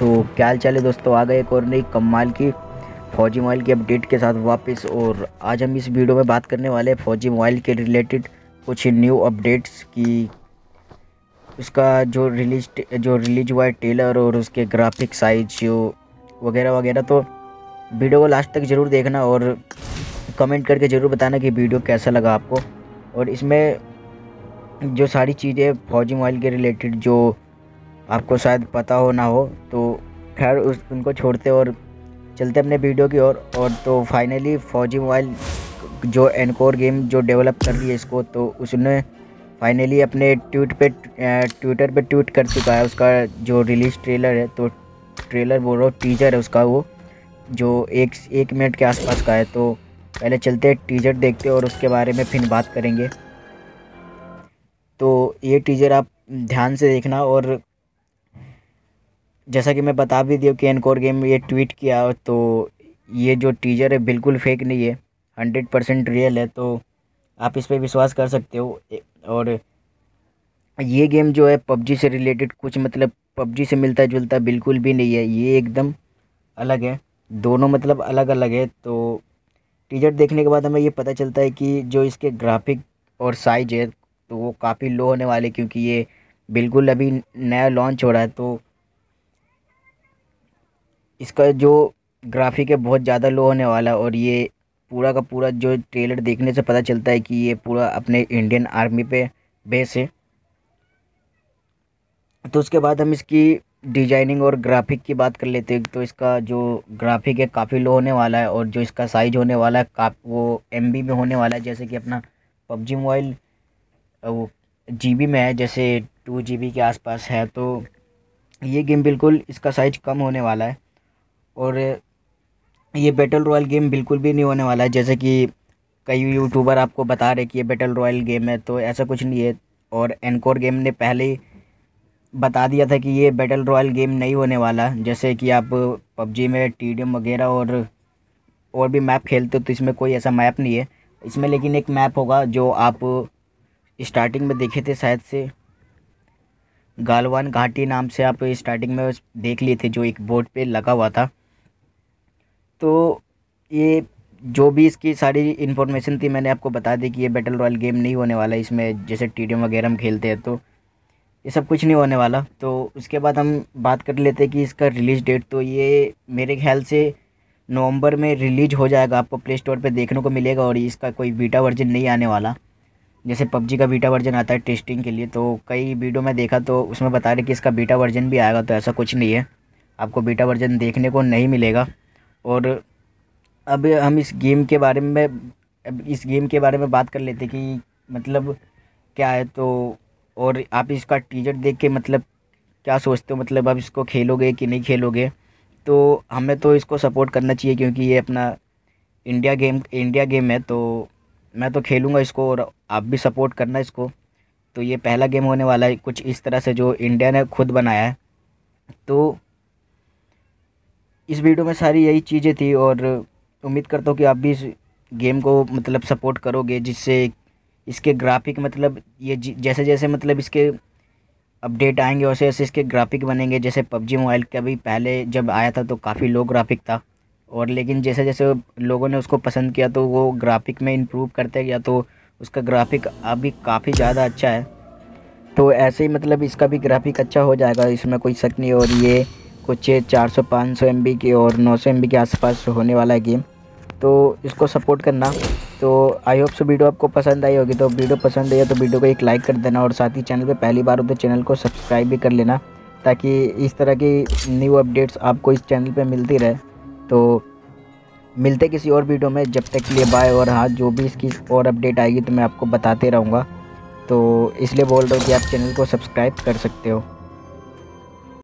तो क्या हाल चाल है दोस्तों आ गए एक और नई कमाल की फ़ौजी मोबाइल की अपडेट के साथ वापस और आज हम इस वीडियो में बात करने वाले हैं फ़ौजी मोबाइल के रिलेटेड कुछ न्यू अपडेट्स की उसका जो रिलीज जो रिलीज हुआ है टेलर और उसके ग्राफिक साइज वगैरह वगैरह तो वीडियो को लास्ट तक ज़रूर देखना और कमेंट करके ज़रूर बताना कि वीडियो कैसा लगा आपको और इसमें जो सारी चीज़ें फ़ौजी मोबाइल के रिलेटेड जो आपको शायद पता हो ना हो तो खैर उस उनको छोड़ते और चलते अपने वीडियो की ओर और, तो फाइनली फौजी मोबाइल जो एनकोर गेम जो डेवलप कर रही है इसको तो उसने फाइनली अपने ट्वीट पे ट्विटर पे ट्वीट कर चुका है उसका जो रिलीज ट्रेलर है तो ट्रेलर बोल रहा हूँ टीजर है उसका वो जो एक एक मिनट के आसपास का है तो पहले चलते टीजर देखते और उसके बारे में फिर बात करेंगे तो ये टीजर आप ध्यान से देखना और जैसा कि मैं बता भी दिया कि एनकोर गेम ये ट्वीट किया तो ये जो टीजर है बिल्कुल फेक नहीं है हंड्रेड परसेंट रियल है तो आप इस पर विश्वास कर सकते हो और ये गेम जो है पबजी से रिलेटेड कुछ मतलब पबजी से मिलता जुलता बिल्कुल भी नहीं है ये एकदम अलग है दोनों मतलब अलग अलग है तो टीजर देखने के बाद हमें ये पता चलता है कि जो इसके ग्राफिक और साइज है तो वो काफ़ी लो होने वाले क्योंकि ये बिल्कुल अभी नया लॉन्च हो रहा है तो इसका जो ग्राफिक है बहुत ज़्यादा लो होने वाला है और ये पूरा का पूरा जो ट्रेलर देखने से पता चलता है कि ये पूरा अपने इंडियन आर्मी पे बेस है तो उसके बाद हम इसकी डिजाइनिंग और ग्राफिक की बात कर लेते हैं तो इसका जो ग्राफिक है काफ़ी लो होने वाला है और जो इसका साइज होने वाला है का वो एम में होने वाला है जैसे कि अपना पबजी मोबाइल वो जी में है जैसे टू जी के आसपास है तो ये गेम बिल्कुल इसका साइज कम होने वाला है और ये बैटल रॉयल गेम बिल्कुल भी नहीं होने वाला है जैसे कि कई यूट्यूबर आपको बता रहे कि ये बैटल रॉयल गेम है तो ऐसा कुछ नहीं है और एनकोर गेम ने पहले बता दिया था कि ये बैटल रॉयल गेम नहीं होने वाला जैसे कि आप पबजी में टी वगैरह और और भी मैप खेलते हो तो इसमें कोई ऐसा मैप नहीं है इसमें लेकिन एक मैप होगा जो आप स्टार्टिंग में देखे थे शायद से गालवान घाटी नाम से आप स्टार्टिंग में देख लिए थे जो एक बोर्ड पे लगा हुआ था तो ये जो भी इसकी सारी इन्फॉर्मेशन थी मैंने आपको बता दी कि ये बैटल रॉयल गेम नहीं होने वाला इसमें जैसे टी वगैरह हम खेलते हैं तो ये सब कुछ नहीं होने वाला तो उसके बाद हम बात कर लेते हैं कि इसका रिलीज़ डेट तो ये मेरे ख्याल से नवंबर में रिलीज हो जाएगा आपको प्ले स्टोर पर देखने को मिलेगा और इसका कोई बीटा वर्जन नहीं आने वाला जैसे पबजी का बीटा वर्जन आता है टेस्टिंग के लिए तो कई वीडियो में देखा तो उसमें बता रहे कि इसका बीटा वर्जन भी आएगा तो ऐसा कुछ नहीं है आपको बीटा वर्जन देखने को नहीं मिलेगा और अब हम इस गेम के बारे में अब इस गेम के बारे में बात कर लेते कि मतलब क्या है तो और आप इसका टीजर देख के मतलब क्या सोचते हो मतलब आप इसको खेलोगे कि नहीं खेलोगे तो हमें तो इसको सपोर्ट करना चाहिए क्योंकि ये अपना इंडिया गेम इंडिया गेम है तो मैं तो खेलूँगा इसको और आप भी सपोर्ट करना इसको तो ये पहला गेम होने वाला है कुछ इस तरह से जो इंडिया ने खुद बनाया है तो इस वीडियो में सारी यही चीज़ें थी और उम्मीद करता हूँ कि आप भी इस गेम को मतलब सपोर्ट करोगे जिससे इसके ग्राफिक मतलब ये जैसे जैसे मतलब इसके अपडेट आएंगे वैसे वैसे इसके ग्राफिक बनेंगे जैसे पबजी मोबाइल का भी पहले जब आया था तो काफ़ी लो ग्राफिक था और लेकिन जैसे जैसे लोगों ने उसको पसंद किया तो वो ग्राफिक में इम्प्रूव करते गया तो उसका ग्राफिक अभी काफ़ी ज़्यादा अच्छा है तो ऐसे ही मतलब इसका भी ग्राफिक अच्छा हो जाएगा इसमें कोई शक नहीं और ये कुछ 400 500 एमबी के और 900 एमबी के आसपास होने वाला है गेम तो इसको सपोर्ट करना तो आई होप सो वीडियो आपको पसंद आई होगी तो वीडियो पसंद आई तो वीडियो को एक लाइक कर देना और साथ ही चैनल पे पहली बार हो तो चैनल को सब्सक्राइब भी कर लेना ताकि इस तरह की न्यू अपडेट्स आपको इस चैनल पर मिलती रहे तो मिलते किसी और वीडियो में जब तक के लिए बाय और हाँ जो भी इसकी और अपडेट आएगी तो मैं आपको बताते रहूँगा तो इसलिए बोल रहा हूँ कि आप चैनल को सब्सक्राइब कर सकते हो